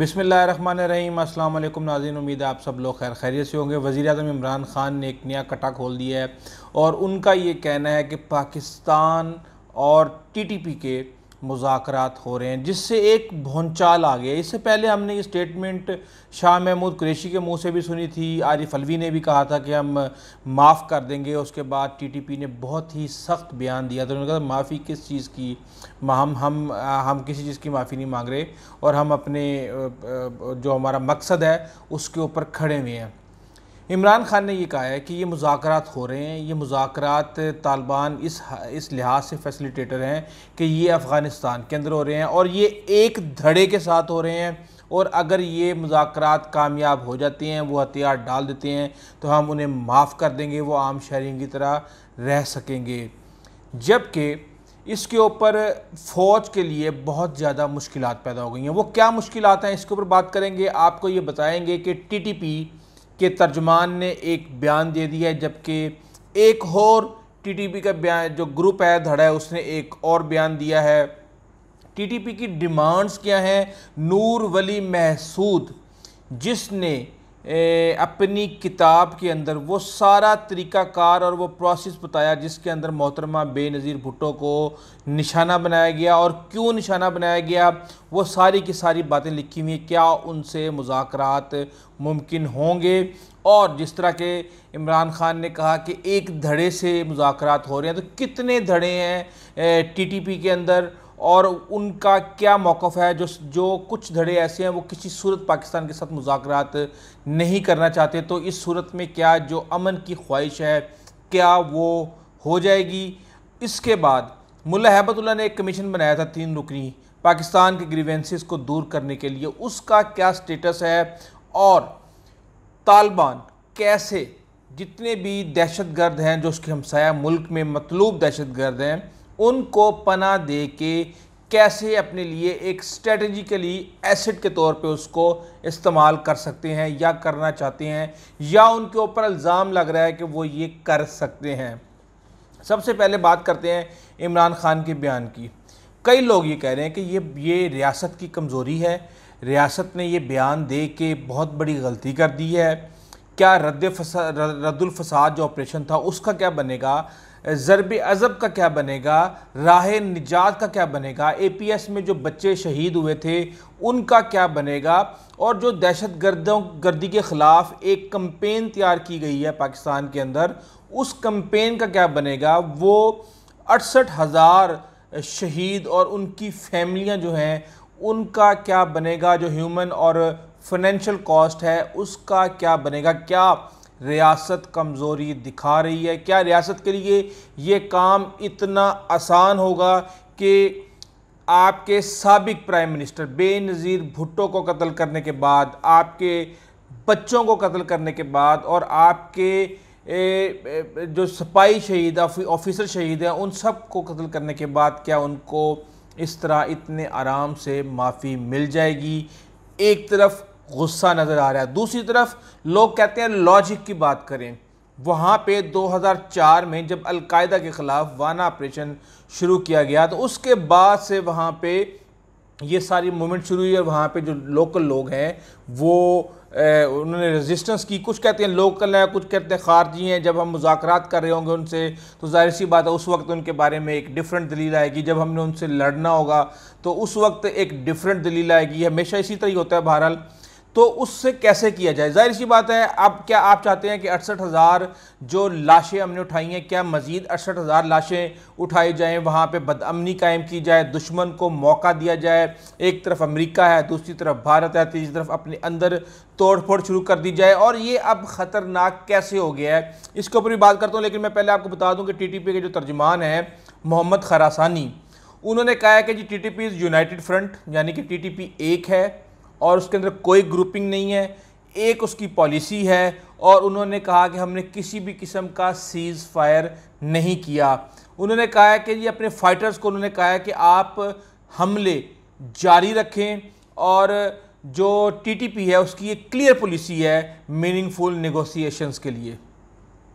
बिसमीम रहीम अल्लाम नाजीन उम्मीद है आप सब लोग खैर खैरियत से होंगे वज़ी अजम इमरान ख़ान ने एक नया कटा खोल दिया है और उनका ये कहना है कि पाकिस्तान और टी टी पी के मुजाकर हो रहे हैं जिससे एक भोनचाल आ गया इससे पहले हमने ये स्टेटमेंट शाह महमूद कुरेशी के मुंह से भी सुनी थी आरिफ अलवी ने भी कहा था कि हम माफ़ कर देंगे उसके बाद टीटीपी ने बहुत ही सख्त बयान दिया था उन्होंने कहा माफ़ी किस चीज़ की हम हम हम किसी चीज़ की माफ़ी नहीं मांग रहे और हम अपने जो हमारा मकसद है उसके ऊपर खड़े हुए हैं इमरान खान ने यह कहा है कि ये मुजात हो रहे हैं ये मुजात तालिबान इस इस लिहाज से फैसिलिटेटर हैं कि ये अफ़गानिस्तान के अंदर हो रहे हैं और ये एक धड़े के साथ हो रहे हैं और अगर ये मुजात कामयाब हो जाते हैं वो हथियार डाल देते हैं तो हम उन्हें माफ़ कर देंगे वो आम शहरी की तरह रह सकेंगे जबकि इसके ऊपर फ़ौज के लिए बहुत ज़्यादा मुश्किल पैदा हो गई हैं वो क्या मुश्किल हैं इसके ऊपर बात करेंगे आपको ये बताएँगे कि टी टी पी के तर्जमान ने एक बयान दे दिया है जबकि एक और टीटीपी का बयान जो ग्रुप है धड़ा है उसने एक और बयान दिया है टीटीपी की डिमांड्स क्या हैं नूर वली महसूद जिसने अपनी किताब के अंदर वो सारा तरीकाकार और वो प्रोसेस बताया जिसके अंदर मोहतरमा बेनज़ीर भुट्टो को निशाना बनाया गया और क्यों निशाना बनाया गया वो सारी की सारी बातें लिखी हुई हैं क्या उनसे मुजाकर मुमकिन होंगे और जिस तरह के इमरान खान ने कहा कि एक धड़े से मुजाकर हो रहे हैं तो कितने धड़े हैं पी के अंदर और उनका क्या मौक़ है जो जो कुछ धड़े ऐसे हैं वो किसी सूरत पाकिस्तान के साथ मुजाकर नहीं करना चाहते तो इस सूरत में क्या जो अमन की ख्वाहिश है क्या वो हो जाएगी इसके बाद मुला हैबतुल्ला ने एक कमीशन बनाया था तीन रुकनी पाकिस्तान के ग्रीवेंसिस को दूर करने के लिए उसका क्या स्टेटस है और तालिबान कैसे जितने भी दहशत गर्द हैं जो उसके हमसाया मुल्क में मतलूब दहशत गर्द हैं उनको पना दे के कैसे अपने लिए एक स्ट्रेटजिकली एसेट के तौर पे उसको इस्तेमाल कर सकते हैं या करना चाहते हैं या उनके ऊपर इल्ज़ाम लग रहा है कि वो ये कर सकते हैं सबसे पहले बात करते हैं इमरान खान के बयान की कई लोग ये कह रहे हैं कि ये ये रियासत की कमज़ोरी है रियासत ने ये बयान दे के बहुत बड़ी गलती कर दी है क्या रद्द रद्दुल फसाद जो ऑपरेशन था उसका क्या बनेगा ज़रब अज़ब का क्या बनेगा राह निजात का क्या बनेगा ए पी एस में जो बच्चे शहीद हुए थे उनका क्या बनेगा और जो दहशत गर्दों गर्दी के ख़िलाफ़ एक कम्पेन तैयार की गई है पाकिस्तान के अंदर उस कम्पेन का क्या बनेगा वो अड़सठ हज़ार शहीद और उनकी फैमिलियाँ जो हैं उनका क्या बनेगा जो ह्यूमन और फाइनेंशियल कॉस्ट है उसका क्या बनेगा क्या रियासत कमज़ोरी दिखा रही है क्या रियासत के लिए ये काम इतना आसान होगा कि आपके सबक प्राइम मिनिस्टर बेनज़ीर भुट्टो को कत्ल करने के बाद आपके बच्चों को कत्ल करने के बाद और आपके ए, ए, जो सपाई शहीद ऑफिसर शहीद हैं उन सब को कत्ल करने के बाद क्या उनको इस तरह इतने आराम से माफ़ी मिल जाएगी एक तरफ गुस्सा नज़र आ रहा है दूसरी तरफ लोग कहते हैं लॉजिक की बात करें वहाँ पे 2004 में जब अलकायदा के ख़िलाफ़ वाना ऑपरेशन शुरू किया गया तो उसके बाद से वहाँ पे ये सारी मूवमेंट शुरू हुई और वहाँ पे जो लोकल लोग हैं वो ए, उन्होंने रेजिस्टेंस की कुछ कहते हैं लोकल हैं कुछ कहते हैं खारजी हैं जब हम मुजाकर कर रहे होंगे उनसे तो जाहिर सी बात है उस वक्त उनके बारे में एक डिफरेंट दलील आएगी जब हमने उनसे लड़ना होगा तो उस वक्त एक डिफरेंट दलील आएगी हमेशा इसी तरह ही होता है बहरहाल तो उससे कैसे किया जाए जाहिर सी बात है अब क्या आप चाहते हैं कि अड़सठ हज़ार जो लाशें हमने उठाई हैं क्या मज़ीद अड़सठ हज़ार लाशें उठाई जाएँ वहाँ पर बदअमनी कायम की जाए दुश्मन को मौका दिया जाए एक तरफ अमरीका है दूसरी तरफ भारत है तीसरी तरफ अपने अंदर तोड़ फोड़ शुरू कर दी जाए और ये अब ख़तरनाक कैसे हो गया है इसके ऊपर भी बात करता हूँ लेकिन मैं पहले आपको बता दूँ कि टी टी पी के जो तर्जमान हैं मोहम्मद खरासानी उन्होंने कहा है कि जी T T P is united front यानी कि टी टी पी एक है और उसके अंदर कोई ग्रुपिंग नहीं है एक उसकी पॉलिसी है और उन्होंने कहा कि हमने किसी भी किस्म का सीज़ फायर नहीं किया उन्होंने कहा है कि ये अपने फाइटर्स को उन्होंने कहा है कि आप हमले जारी रखें और जो टीटीपी है उसकी एक क्लियर पॉलिसी है मीनिंगफुल नेगोशिएशंस के लिए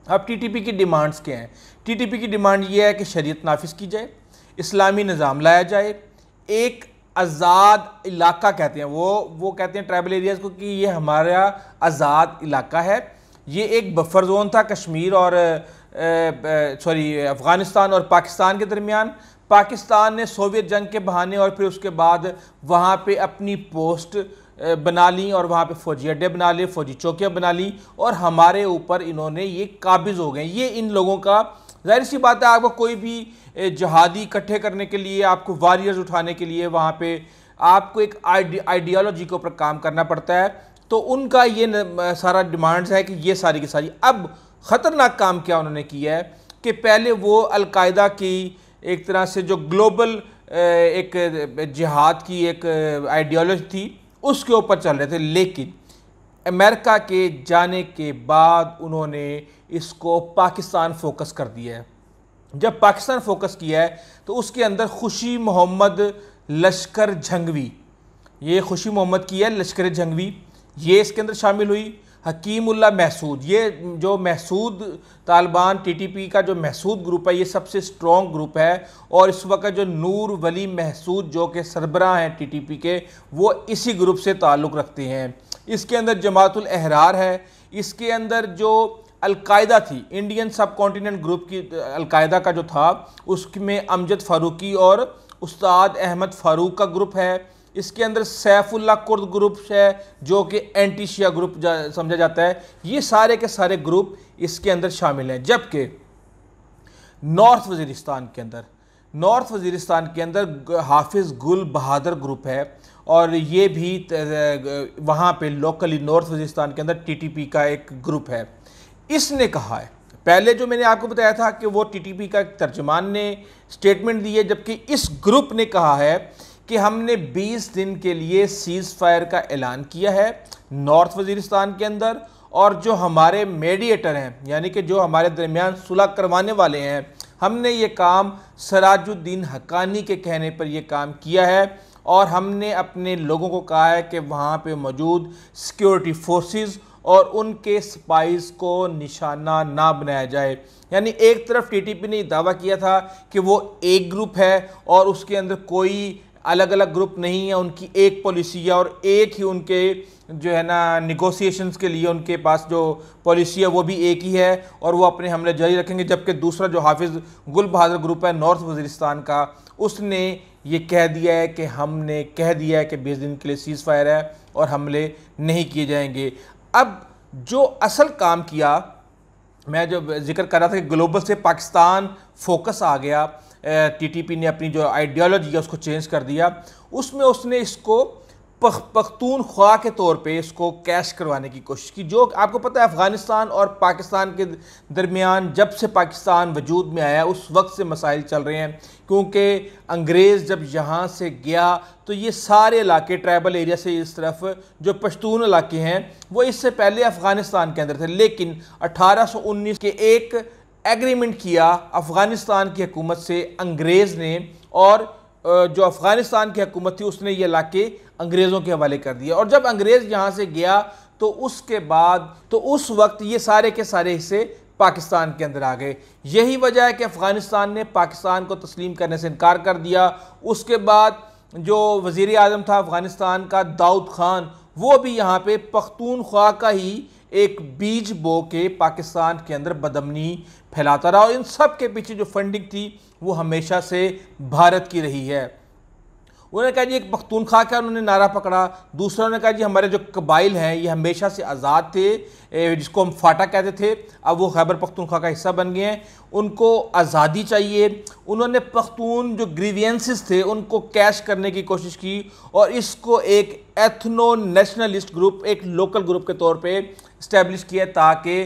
अब टीटीपी की डिमांड्स क्या हैं टीटीपी की डिमांड ये है कि शरीयत नाफिस की जाए इस्लामी निज़ाम लाया जाए एक आज़ाद इलाका कहते हैं वो वो कहते हैं ट्राइबल एरियाज़ को कि ये हमारा आज़ाद इलाका है ये एक बफर जोन था कश्मीर और सॉरी अफ़गानिस्तान और पाकिस्तान के दरमियान पाकिस्तान ने सोवियत जंग के बहाने और फिर उसके बाद वहाँ पे अपनी पोस्ट बना ली और वहाँ पे फौजी अड्डे बना लिए फौजी चौकियाँ बना ली और हमारे ऊपर इन्होंने ये काबिज़ हो गए ये इन लोगों का जाहिर सी बात है आपको कोई भी जहादी इकट्ठे करने के लिए आपको वारियर्स उठाने के लिए वहाँ पे आपको एक आइडियोलॉजी के ऊपर काम करना पड़ता है तो उनका ये न, सारा डिमांड्स है कि ये सारी की सारी अब ख़तरनाक काम क्या उन्होंने किया है कि पहले वो अलकायदा की एक तरह से जो ग्लोबल एक जिहाद की एक आइडियोलॉजी थी उसके ऊपर चल रहे थे लेकिन अमेरिका के जाने के बाद उन्होंने इसको पाकिस्तान फोकस कर दिया है जब पाकिस्तान फोकस किया है तो उसके अंदर खुशी मोहम्मद लश्कर जंगवी ये खुशी मोहम्मद की है लश्कर जंगवी ये इसके अंदर शामिल हुई हकीमुल्ला महसूद ये जो महसूद तालिबान टीटीपी का जो महसूद ग्रुप है ये सबसे स्ट्रॉन्ग ग्रुप है और इस वक्त जो नूर वली महसूद जो कि सरबरा हैं टीटीपी के वो इसी ग्रुप से ताल्लुक़ रखते हैं इसके अंदर जमातुल अहरार है इसके अंदर जो अलकायदा थी इंडियन सब कॉन्टीनेंट ग्रुप की अलकायदा का जो था उसमें अमजद फारूकी और उस्ताद अहमद फारूक का ग्रुप है इसके अंदर सैफुल्ला कुर्द ग्रुप है जो कि एंटी शिया ग्रुप जा, समझा जाता है ये सारे के सारे ग्रुप इसके अंदर शामिल हैं जबकि नॉर्थ वजीरिस्तान के अंदर नॉर्थ वजीरिस्तान के अंदर हाफिज़ गुल बहादुर ग्रुप है और ये भी वहाँ पे लोकली नॉर्थ वजीरिस्तान के अंदर टीटीपी का एक ग्रुप है इसने कहा है पहले जो मैंने आपको बताया था कि वो टीटीपी का एक तर्जमान ने स्टेटमेंट दी है जबकि इस ग्रुप ने कहा है कि हमने 20 दिन के लिए सीज़ फायर का ऐलान किया है नॉर्थ वजीरस्तान के अंदर और जो हमारे मेडिएटर हैं यानी कि जो हमारे दरमियान सुलह करवाने वाले हैं हमने ये काम सराजुद्दीन हकानी के कहने पर यह काम किया है और हमने अपने लोगों को कहा है कि वहाँ पर मौजूद सिक्योरिटी फोर्सेज़ और उनके स्पाइस को निशाना ना बनाया जाए यानी एक तरफ टीटीपी ने दावा किया था कि वो एक ग्रुप है और उसके अंदर कोई अलग अलग ग्रुप नहीं है उनकी एक पॉलिसी है और एक ही उनके जो है ना निगोसिएशंस के लिए उनके पास जो पॉलिसी है वो भी एक ही है और वो अपने हमले जारी रखेंगे जबकि दूसरा जो हाफिज़ गुल बहादुर ग्रुप है नॉर्थ वजरिस्तान का उसने ये कह दिया है कि हमने कह दिया है कि बीस दिन के लिए सीज़ फायर है और हमले नहीं किए जाएंगे अब जो असल काम किया मैं जब जिक्र कर रहा था कि ग्लोबल से पाकिस्तान फोकस आ गया टीटीपी ने अपनी जो आइडियोलॉजी है उसको चेंज कर दिया उसमें उसने इसको पख्तून ख्वा के तौर पे इसको कैश करवाने की कोशिश की जो आपको पता है अफ़गानिस्तान और पाकिस्तान के दरमियान जब से पाकिस्तान वजूद में आया उस वक्त से मसाइल चल रहे हैं क्योंकि अंग्रेज़ जब यहाँ से गया तो ये सारे इलाके ट्राइबल एरिया से इस तरफ जो पश्तून इलाके हैं वो इससे पहले अफ़गानिस्तान के अंदर थे लेकिन उन्नीस के एक एग्रीमेंट किया अफ़गानिस्तान की हकूमत से अंग्रेज़ ने और जो अफ़गानिस्तान की हकूमत थी उसने ये इलाके अंग्रेज़ों के हवाले कर दिए और जब अंग्रेज़ यहाँ से गया तो उसके बाद तो उस वक्त ये सारे के सारे हिस्से पाकिस्तान के अंदर आ गए यही वजह है कि अफ़गानिस्तान ने पाकिस्तान को तस्लीम करने से इनकार कर दिया उसके बाद जो वज़ी अजम था अफ़गानिस्तान का दाऊद ख़ान वो भी यहाँ पर पख्तूनख्वा का ही एक बीज बो के पाकिस्तान के अंदर बदमनी फैलाता रहा और इन सब के पीछे जो फंडिंग थी वो हमेशा से भारत की रही है उन्होंने कहा जी एक खा का उन्होंने नारा पकड़ा दूसरा उन्होंने कहा जी हमारे जो कबाइल हैं ये हमेशा से आज़ाद थे जिसको हम फाटा कहते थे अब वो खैबर पख्तूनख्वा का हिस्सा बन गए हैं उनको आज़ादी चाहिए उन्होंने पख्तून जो ग्रीवियंसिस थे उनको कैश करने की कोशिश की और इसको एक एथनो नेशनलिस्ट ग्रुप एक लोकल ग्रुप के तौर पे इस्टेब्लिश किया ताकि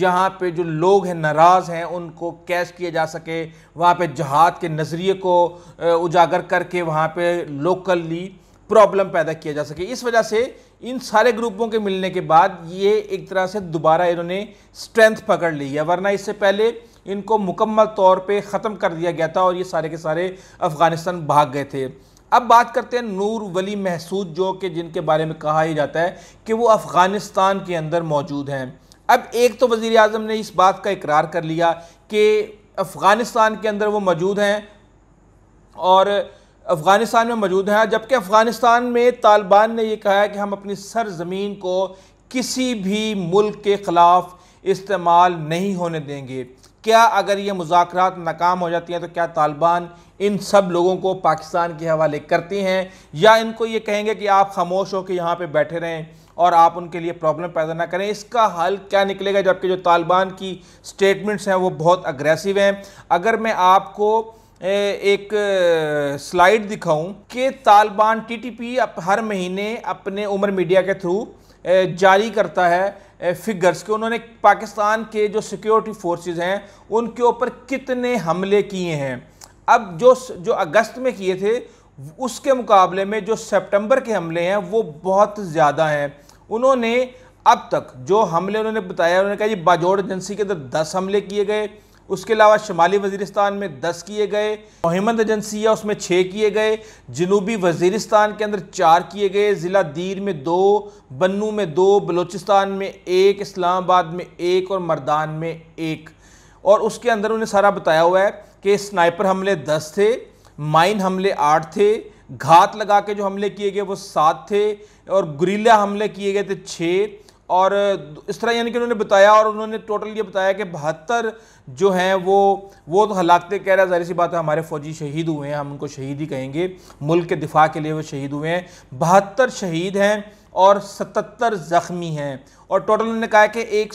यहाँ पे जो लोग हैं नाराज़ हैं उनको कैश किया जा सके वहाँ पे जहाद के नज़रिए को उजागर करके वहाँ पे लोकली प्रॉब्लम पैदा किया जा सके इस वजह से इन सारे ग्रुपों के मिलने के बाद ये एक तरह से दोबारा इन्होंने स्ट्रेंथ पकड़ ली है वरना इससे पहले इनको मुकम्मल तौर पर ख़त्म कर दिया गया था और ये सारे के सारे अफ़गानिस्तान भाग गए थे अब बात करते हैं नूर वली महसूद जो कि जिनके बारे में कहा ही जाता है कि वो अफ़गानिस्तान के अंदर मौजूद हैं अब एक तो वज़ी अजम ने इस बात का इकरार कर लिया कि अफ़गानिस्तान के अंदर वो मौजूद हैं और अफ़गानिस्तान में मौजूद हैं जबकि अफ़गानिस्तान में तालिबान ने यह कहा है कि हम अपनी सरजमीन को किसी भी मुल्क के ख़िलाफ़ इस्तेमाल नहीं होने देंगे क्या अगर ये मुजाकर नाकाम हो जाती हैं तो क्या तालिबान इन सब लोगों को पाकिस्तान के हवाले करती हैं या इनको ये कहेंगे कि आप खामोश के यहाँ पर बैठे रहें और आप उनके लिए प्रॉब्लम पैदा ना करें इसका हल क्या निकलेगा जबकि जो तालिबान की स्टेटमेंट्स हैं वो बहुत अग्रेसिव हैं अगर मैं आपको एक स्लाइड दिखाऊं कि तालिबान टीटीपी हर महीने अपने उमर मीडिया के थ्रू जारी करता है फिगर्स के उन्होंने पाकिस्तान के जो सिक्योरिटी फोर्सेस हैं उनके ऊपर कितने हमले किए हैं अब जो जो अगस्त में किए थे उसके मुकाबले में जो सितंबर के हमले हैं वो बहुत ज़्यादा हैं उन्होंने अब तक जो हमले उन्होंने बताया उन्होंने कहा ये बाजोड़ एजेंसी के अंदर दस हमले किए गए उसके अलावा शुमाली वजीरस्तान में दस किए गए मोहम्मद है उसमें छः किए गए जनूबी वजीरस्तान के अंदर चार किए गए ज़िला दीर में दो बन्नू में दो बलोचिस्तान में एक इस्लामाबाद में एक और मर्दान में एक और उसके अंदर उन्हें सारा बताया हुआ है कि स्नाइपर हमले दस थे माइन हमले आठ थे घात लगा के जो हमले किए गए वो सात थे और गुरीला हमले किए गए थे छः और इस तरह यानी कि उन्होंने बताया और उन्होंने टोटल ये बताया कि बहत्तर जो हैं वो वो तो हलाकते तो कह रहा है जाहिर सी बात है हमारे फ़ौजी शहीद हुए हैं हम उनको शहीद ही कहेंगे मुल्क के दिफा के लिए वो शहीद हुए हैं बहत्तर शहीद हैं और सतर ज़ख्मी हैं और टोटल उन्होंने कहा कि एक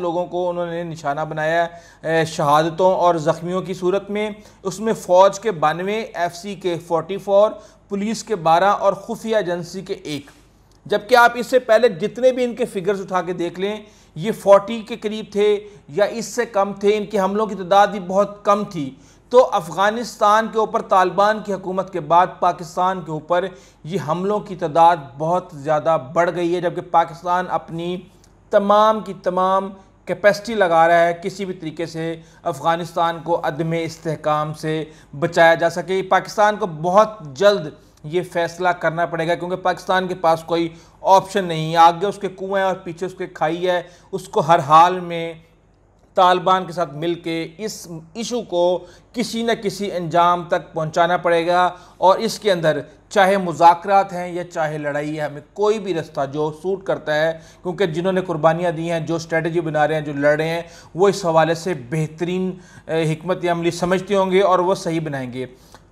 लोगों को उन्होंने निशाना बनाया शहादतों और ज़ख्मियों की सूरत में उसमें फ़ौज के बानवे एफ के फोर पुलिस के बारह और खुफिया एजेंसी के एक जबकि आप इससे पहले जितने भी इनके फिगर्स उठा के देख लें ये 40 के करीब थे या इससे कम थे इनके हमलों की तादाद भी बहुत कम थी तो अफ़गानिस्तान के ऊपर तालिबान की हकूमत के बाद पाकिस्तान के ऊपर ये हमलों की तादाद बहुत ज़्यादा बढ़ गई है जबकि पाकिस्तान अपनी तमाम की तमाम कैपेसिटी लगा रहा है किसी भी तरीके से अफ़गानिस्तान को अदम इसकाम से बचाया जा सके पाकिस्तान को बहुत जल्द ये फैसला करना पड़ेगा क्योंकि पाकिस्तान के पास कोई ऑप्शन नहीं है आगे उसके कुएँ हैं और पीछे उसके खाई है उसको हर हाल में तालिबान के साथ मिल के इस इशू को किसी न किसी अंजाम तक पहुंचाना पड़ेगा और इसके अंदर चाहे मुजाकरात हैं या चाहे लड़ाई है हमें कोई भी रास्ता जो सूट करता है क्योंकि जिन्होंने कुर्बानियाँ दी हैं जो स्ट्रेटजी बना रहे हैं जो लड़ रहे हैं वो इस हवाले से बेहतरीन हमत अमली समझते होंगे और वह सही बनाएंगे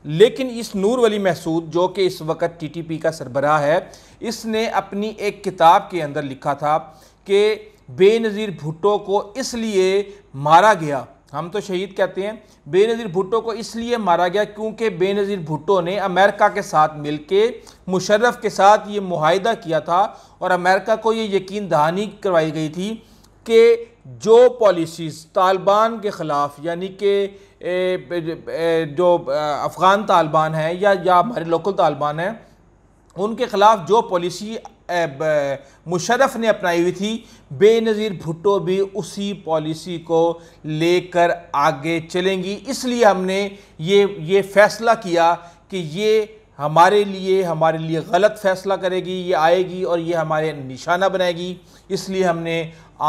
लेकिन इस नूर वली महसूद जो कि इस वक्त टीटीपी का सरबराह है इसने अपनी एक किताब के अंदर लिखा था कि बेनज़ीर भुट्टो को इसलिए मारा गया हम तो शहीद कहते हैं बेनज़ीर भुट्टो को इसलिए मारा गया क्योंकि बेनज़ीर भुट्टो ने अमेरिका के साथ के मुशर्रफ के साथ ये माहिदा किया था और अमेरिका को ये यकीन दहानी करवाई गई थी कि जो पॉलिसीज़ तालिबान के ख़िलाफ़ यानी कि जो अफ़गान तालिबान हैं या या हमारे लोकल तालिबान हैं उनके ख़िलाफ़ जो पॉलिसी मुशरफ ने अपनाई हुई थी बेनज़ीर भुट्टो भी उसी पॉलिसी को लेकर आगे चलेंगी इसलिए हमने ये ये फ़ैसला किया कि ये हमारे लिए हमारे लिए गलत फ़ैसला करेगी ये आएगी और ये हमारे निशाना बनाएगी इसलिए हमने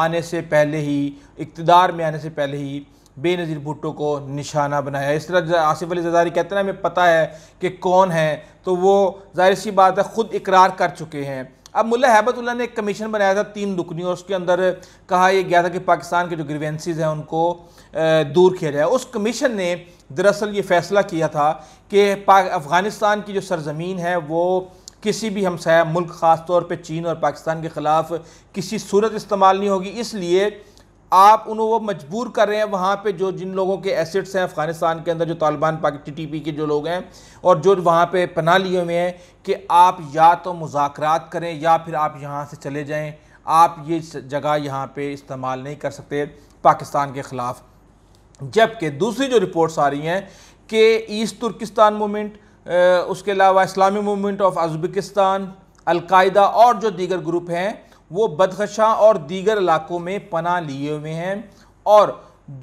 आने से पहले ही इकतदार में आने से पहले ही बेनज़ीर भुट्टो को निशाना बनाया इस तरह आसिफ अली जदारी कहते हैं हमें पता है कि कौन है तो वो जाहिर सी बात है ख़ुद इकरार कर चुके हैं अब मुल्ला हैबतुल्ला ने एक कमीशन बनाया था तीन दुकनी और उसके अंदर कहा यह गया था कि पाकिस्तान के जो ग्रीवेंसीज हैं उनको दूर किया जाए उस कमीशन ने दरअसल ये फ़ैसला किया था कि अफ़गानिस्तान की जो सरजमीन है वो किसी भी हमसाया मुल्क ख़ास तौर पर चीन और पाकिस्तान के ख़िलाफ़ किसी सूरत इस्तेमाल नहीं होगी इसलिए आप उन्हों वो मजबूर कर रहे हैं वहाँ पे जो जिन लोगों के एसेट्स हैं अफ़गानिस्तान के अंदर जो तालिबान पाकि टी के जो लोग हैं और जो वहाँ पे पना लिए हुए हैं कि आप या तो मुजाकर करें या फिर आप यहाँ से चले जाएँ आप ये जगह यहाँ पर इस्तेमाल नहीं कर सकते पाकिस्तान के ख़िलाफ़ जबकि दूसरी जो रिपोर्ट्स आ रही हैं कि ईस्ट तुर्किस्तान मूवमेंट उसके अलावा इस्लामी मूवमेंट ऑफ अजबकिस्तान अलकायदा और जो दीगर ग्रुप हैं वो बदखशा और दीगर इलाकों में पना लिए हुए हैं और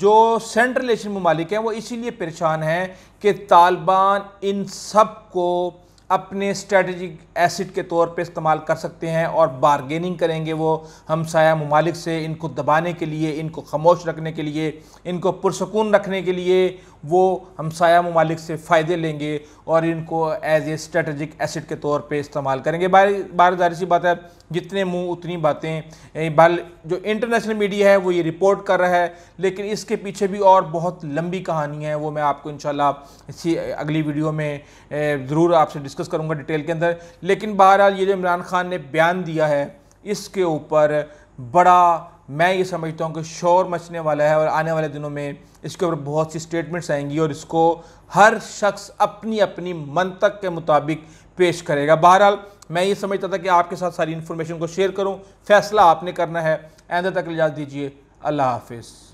जो सेंट्रल एशियन ममालिक हैं वो इसीलिए परेशान हैं कि तालिबान इन सब को अपने स्ट्रेटजिक एसिड के तौर पे इस्तेमाल कर सकते हैं और बारगेनिंग करेंगे वो हमसाया ममालिक से इनको दबाने के लिए इनको खामोश रखने के लिए इनको पुरसकून रखने के लिए वो हम साया ममालिक से फ़ायदे लेंगे और इनको एज ए स्ट्रेटजिक एसिड के तौर पे इस्तेमाल करेंगे बार बार जाहिर सी बात है जितने मुंह उतनी बातें बल जो इंटरनेशनल मीडिया है वो ये रिपोर्ट कर रहा है लेकिन इसके पीछे भी और बहुत लंबी कहानी है वो मैं आपको शाला इसी अगली वीडियो में ज़रूर आपसे डिस्कस करूँगा डिटेल के अंदर लेकिन बहरहाल ये जो इमरान खान ने बयान दिया है इसके ऊपर बड़ा मैं ये समझता हूँ कि शोर मचने वाला है और आने वाले दिनों में इसके ऊपर बहुत सी स्टेटमेंट्स आएंगी और इसको हर शख्स अपनी अपनी मंतक के मुताबिक पेश करेगा बहरहाल मैं ये समझता था कि आपके साथ सारी इन्फॉर्मेशन को शेयर करूँ फैसला आपने करना है आंदा तक लिजाज दीजिए अल्लाह हाफिज़